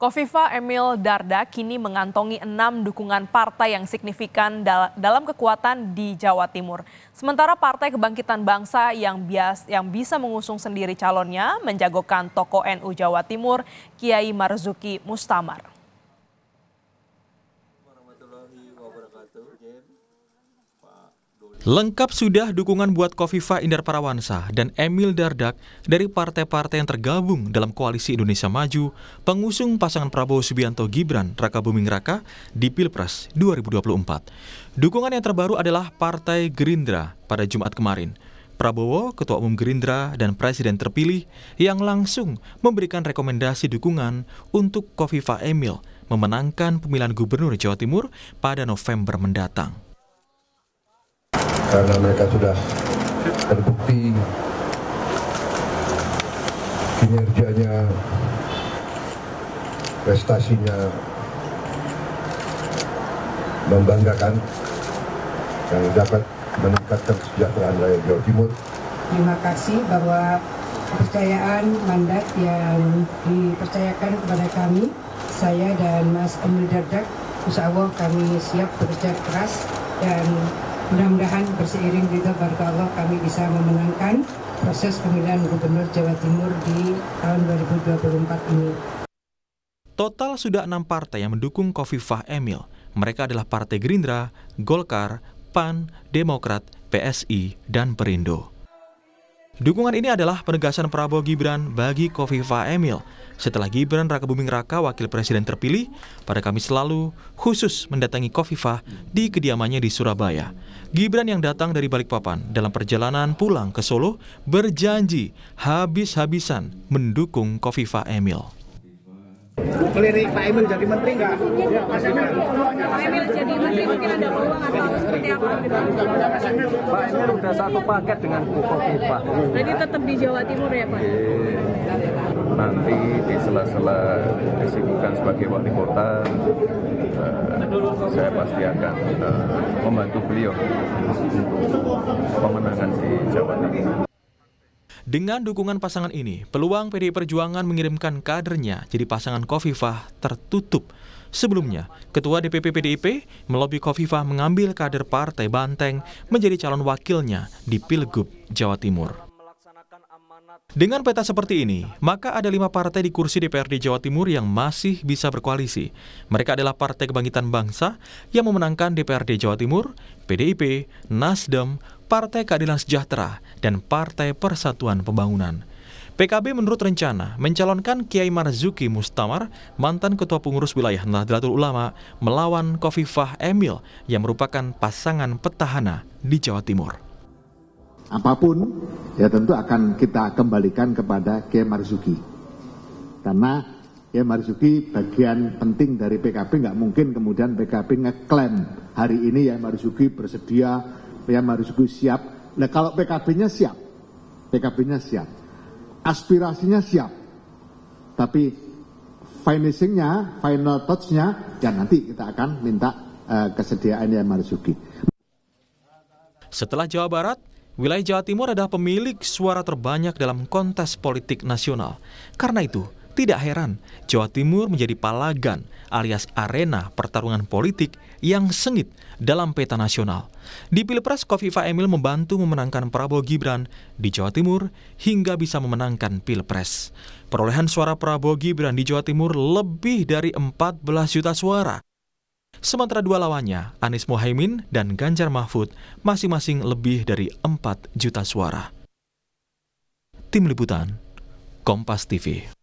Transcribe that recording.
Kofifa Emil Darda kini mengantongi enam dukungan partai yang signifikan dalam kekuatan di Jawa Timur. Sementara Partai Kebangkitan Bangsa yang, bias, yang bisa mengusung sendiri calonnya menjagokan tokoh NU Jawa Timur Kiai Marzuki Mustamar. Lengkap sudah dukungan buat Kofifa Indar Parawansa dan Emil Dardak dari partai-partai yang tergabung dalam Koalisi Indonesia Maju pengusung pasangan Prabowo Subianto Gibran Raka Buming Raka di Pilpres 2024. Dukungan yang terbaru adalah Partai Gerindra pada Jumat kemarin. Prabowo, Ketua Umum Gerindra, dan Presiden terpilih yang langsung memberikan rekomendasi dukungan untuk Kofifa Emil memenangkan pemilihan Gubernur Jawa Timur pada November mendatang karena mereka sudah terbukti kinerjanya, prestasinya membanggakan yang dapat meningkatkan kesejahteraan rakyat Jawa Timur. Terima kasih bahwa kepercayaan mandat yang dipercayakan kepada kami, saya dan Mas Emil Dardak, insya Allah kami siap bekerja keras dan Mudah-mudahan berseiring ridho berkah Allah kami bisa memenangkan proses pemilihan Gubernur Jawa Timur di tahun 2024 ini. Total sudah enam partai yang mendukung Kofifah Emil. Mereka adalah Partai Gerindra, Golkar, PAN, Demokrat, PSI, dan Perindo. Dukungan ini adalah penegasan Prabowo Gibran bagi Kofifa Emil setelah Gibran Raka Buming Raka wakil presiden terpilih pada Kamis lalu khusus mendatangi Kofifa di kediamannya di Surabaya. Gibran yang datang dari Balikpapan dalam perjalanan pulang ke Solo berjanji habis-habisan mendukung Kofifa Emil melirik Pak Emil jadi menteri nggak? Pak Emil jadi menteri mungkin ada peluang atau seperti apa? Pak Emil udah satu paket dengan koko Viva. Jadi tetap di Jawa Timur ya Pak? Iya. Nanti di sela-sela kesibukan sebagai wali kota, eh, saya pasti akan eh, membantu beliau untuk pemenangan di Jawa Timur. Dengan dukungan pasangan ini, peluang PDI Perjuangan mengirimkan kadernya jadi pasangan Kofifah tertutup. Sebelumnya, Ketua DPP PDIP melobi Kofifah mengambil kader Partai Banteng menjadi calon wakilnya di Pilgub Jawa Timur. Dengan peta seperti ini, maka ada lima partai di kursi DPRD Jawa Timur yang masih bisa berkoalisi. Mereka adalah Partai Kebangkitan Bangsa yang memenangkan DPRD Jawa Timur, PDIP, Nasdem, Partai Keadilan Sejahtera, dan Partai Persatuan Pembangunan. PKB menurut rencana mencalonkan Kiai Marzuki Mustamar, mantan Ketua Pengurus Wilayah Nahdlatul Ulama, melawan Kofifah Emil yang merupakan pasangan petahana di Jawa Timur apapun ya tentu akan kita kembalikan kepada Kiai Marzuki. Karena Kiai Marzuki bagian penting dari PKP nggak mungkin kemudian PKB ngeklaim hari ini ya Marzuki bersedia, ya Marzuki siap. Nah kalau pkp nya siap, pkp nya siap, aspirasinya siap, tapi finishingnya, final touch-nya, ya nanti kita akan minta uh, kesediaan Kiai Marzuki. Setelah Jawa Barat, Wilayah Jawa Timur adalah pemilik suara terbanyak dalam kontes politik nasional. Karena itu, tidak heran Jawa Timur menjadi palagan alias arena pertarungan politik yang sengit dalam peta nasional. Di Pilpres, Kofifa Emil membantu memenangkan Prabowo Gibran di Jawa Timur hingga bisa memenangkan Pilpres. Perolehan suara Prabowo Gibran di Jawa Timur lebih dari 14 juta suara Sementara dua lawannya, Anies Mohaimin dan Ganjar Mahfud, masing-masing lebih dari 4 juta suara. Tim Liputan, Kompas TV